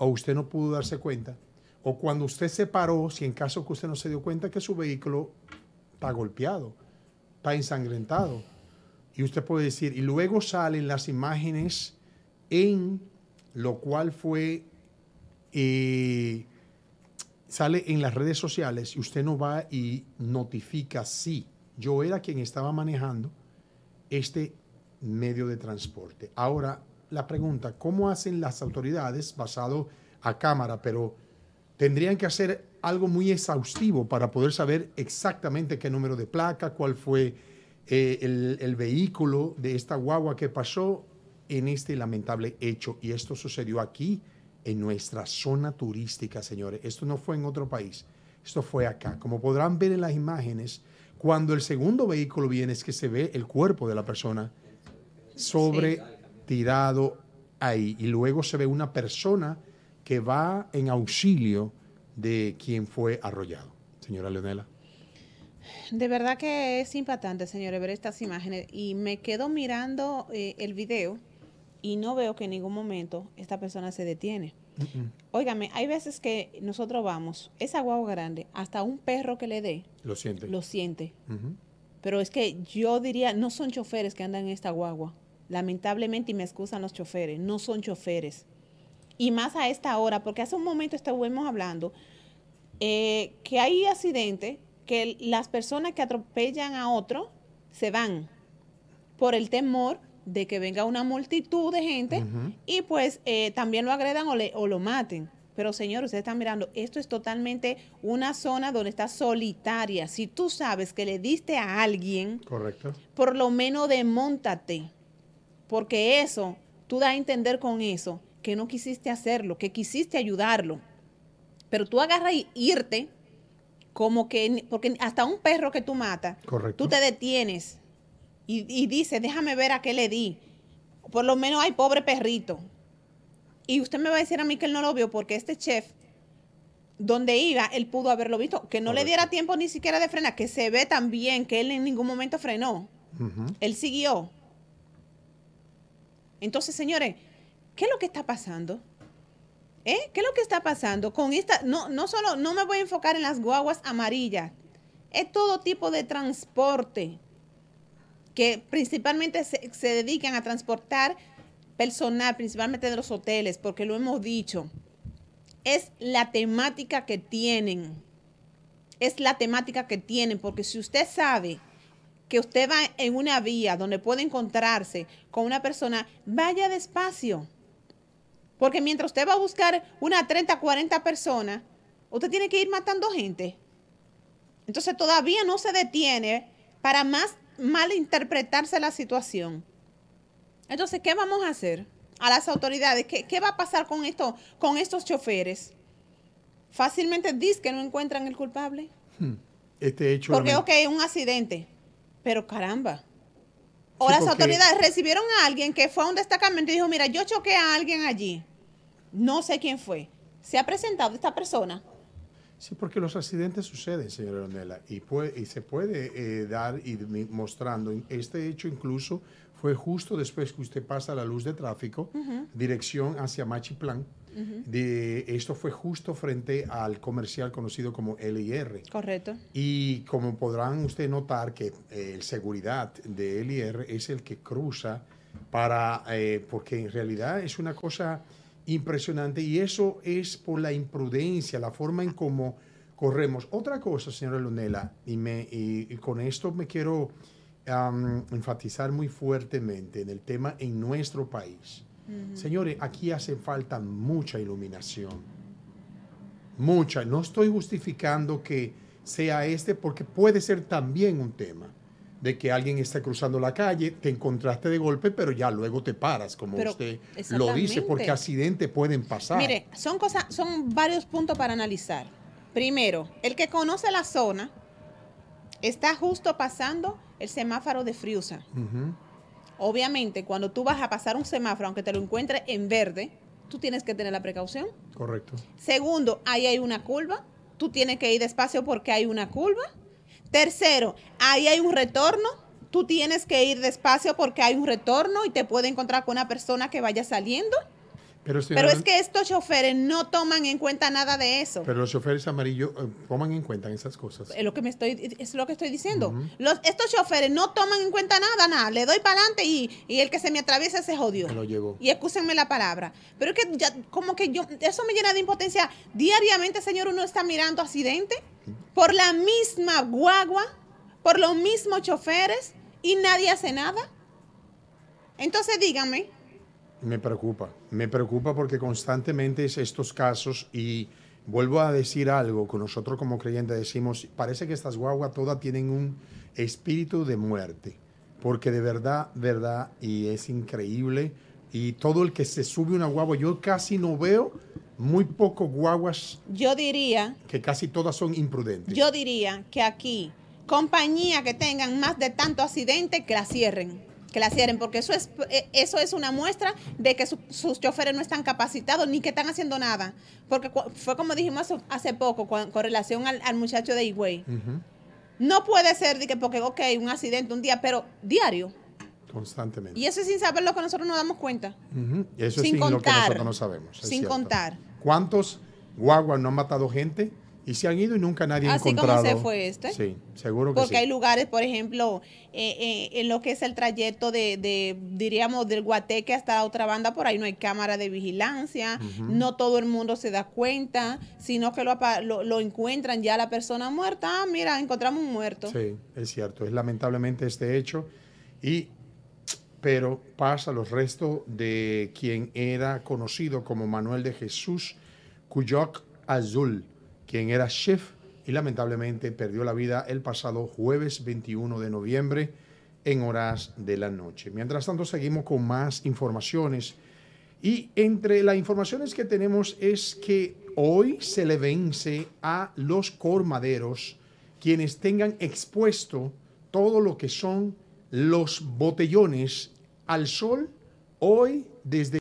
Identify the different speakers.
Speaker 1: o usted no pudo darse cuenta, o cuando usted se paró, si en caso que usted no se dio cuenta que su vehículo está golpeado, está ensangrentado. Y usted puede decir, y luego salen las imágenes en lo cual fue, eh, sale en las redes sociales y usted no va y notifica, sí, yo era quien estaba manejando este medio de transporte. Ahora la pregunta, ¿cómo hacen las autoridades basado a cámara? Pero tendrían que hacer algo muy exhaustivo para poder saber exactamente qué número de placa, cuál fue eh, el, el vehículo de esta guagua que pasó en este lamentable hecho. Y esto sucedió aquí, en nuestra zona turística, señores. Esto no fue en otro país, esto fue acá. Como podrán ver en las imágenes, cuando el segundo vehículo viene es que se ve el cuerpo de la persona sobre tirado ahí. Y luego se ve una persona que va en auxilio de quien fue arrollado. Señora Leonela.
Speaker 2: De verdad que es impactante, señores, ver estas imágenes. Y me quedo mirando eh, el video y no veo que en ningún momento esta persona se detiene. Óigame, hay veces que nosotros vamos, esa guagua grande, hasta un perro que le dé.
Speaker 1: Lo siente. Lo
Speaker 2: siente. Pero es que yo diría, no son choferes que andan en esta guagua lamentablemente, y me excusan los choferes, no son choferes. Y más a esta hora, porque hace un momento estuvimos hablando eh, que hay accidentes que las personas que atropellan a otro se van por el temor de que venga una multitud de gente y pues eh, también lo agredan o, lo maten. Pero señor, ustedes están mirando, esto es totalmente una zona donde está solitaria. Si tú sabes que le diste a alguien, correcto, por lo menos demóntate porque eso, tú das a entender con eso que no quisiste hacerlo, que quisiste ayudarlo. Pero tú agarras y irte como que, porque hasta un perro que tú matas, tú te detienes y, dices, déjame ver a qué le di. Por lo menos hay pobre perrito. Y usted me va a decir a mí que él no lo vio porque este chef, donde iba, él pudo haberlo visto, que no le diera tiempo ni siquiera de frenar, que se ve también que él en ningún momento frenó. Él siguió. Entonces, señores, ¿qué es lo que está pasando? ¿Eh? ¿Qué es lo que está pasando? Con esta, no, no solo, no me voy a enfocar en las guaguas amarillas, es todo tipo de transporte que principalmente se, se dedican a transportar personal, principalmente de los hoteles, porque lo hemos dicho, es la temática que tienen, es la temática que tienen, porque si usted sabe que usted va en una vía donde puede encontrarse con una persona, vaya despacio. Porque mientras usted va a buscar una 30, 40 personas, usted tiene que ir matando gente. Entonces todavía no se detiene para más malinterpretarse la situación. Entonces, ¿qué vamos a hacer? A las autoridades, ¿qué, va a pasar con, esto, con estos choferes? Fácilmente dicen que no encuentran el culpable.
Speaker 1: Hmm. Este hecho. Porque, ok,
Speaker 2: un accidente. Pero caramba.
Speaker 1: O las autoridades
Speaker 2: recibieron a alguien que fue a un destacamento y dijo, mira, yo choqué a alguien allí. No sé quién fue. ¿Se ha presentado esta persona?
Speaker 1: Sí, porque los accidentes suceden, señora Leonela, y, se puede eh, dar y mostrando. Este hecho incluso fue justo después que usted pasa la luz de tráfico, dirección hacia Machiplán de, esto fue justo frente al comercial conocido como LIR. Correcto. Y como podrán usted notar que eh, el seguridad de LIR es el que cruza para, eh, porque en realidad es una cosa impresionante y eso es por la imprudencia, la forma en cómo corremos. Otra cosa, señora Lunela, y, me, y, con esto me quiero enfatizar muy fuertemente en el tema en nuestro país. Señores, aquí hace falta mucha iluminación. Mucha. No estoy justificando que sea este porque puede ser también un tema de que alguien está cruzando la calle, te encontraste de golpe, pero ya luego te paras, como usted lo dice, porque accidentes pueden pasar. Mire,
Speaker 2: son cosas, son varios puntos para analizar. Primero, el que conoce la zona está justo pasando el semáforo de Friusa. Obviamente, cuando tú vas a pasar un semáforo, aunque te lo encuentres en verde, tú tienes que tener la precaución. Correcto. Segundo, ahí hay una curva. Tú tienes que ir despacio porque hay una curva. Tercero, ahí hay un retorno. Tú tienes que ir despacio porque hay un retorno y te puede encontrar con una persona que vaya saliendo. Pero, es que estos choferes no toman en cuenta nada de eso. Pero
Speaker 1: los choferes amarillos eh, toman en cuenta esas cosas.
Speaker 2: Es lo que me estoy, es lo que estoy diciendo. los, estos choferes no toman en cuenta nada, nada. Le doy para adelante y, el que se me atraviesa se jodió. Me lo llevo. Y escúsenme la palabra. Pero es que ya, como que yo, eso me llena de impotencia. Diariamente, señor, uno está mirando accidente por la misma guagua, por los mismos choferes y nadie hace nada. Entonces díganme.
Speaker 1: Me preocupa, me preocupa porque constantemente es estos casos y vuelvo a decir algo que nosotros como creyentes decimos, parece que estas guaguas todas tienen un espíritu de muerte, porque de verdad, verdad, y es increíble, y todo el que se sube una guagua, yo casi no veo muy pocos guaguas.
Speaker 2: Yo diría.
Speaker 1: Que casi todas son imprudentes.
Speaker 2: Yo diría que aquí, compañía que tengan más de tanto accidente, que la cierren que la cierren, porque eso es, eh, eso es una muestra de que sus choferes no están capacitados ni que están haciendo nada. Porque fue como dijimos hace, poco con, relación al, muchacho de Higüey. No puede ser de que porque, ok, un accidente un día, pero diario.
Speaker 1: Constantemente. Y
Speaker 2: eso es sin saber lo que nosotros nos damos cuenta.
Speaker 1: Eso es sin lo que nosotros no sabemos. Sin contar. ¿Cuántos guaguas no han matado gente? Y se han ido y nunca nadie ha encontrado. Así como se fue este. Sí, seguro que Porque hay lugares,
Speaker 2: por ejemplo, eh, eh, en lo que es el trayecto de, diríamos, del Guateque hasta la otra banda, por ahí no hay cámara de vigilancia, no todo el mundo se da cuenta, sino que lo, encuentran ya la persona muerta. Ah, mira, encontramos un muerto. Sí,
Speaker 1: es cierto. Es lamentablemente este hecho. Y pero pasa los restos de quien era conocido como Manuel de Jesús Cuyoc Azul, quien era chef y lamentablemente perdió la vida el pasado jueves 21 de noviembre en horas de la noche. Mientras tanto, seguimos con más informaciones. Y entre las informaciones que tenemos es que hoy se le vence a los cormaderos quienes tengan expuesto todo lo que son los botellones al sol hoy desde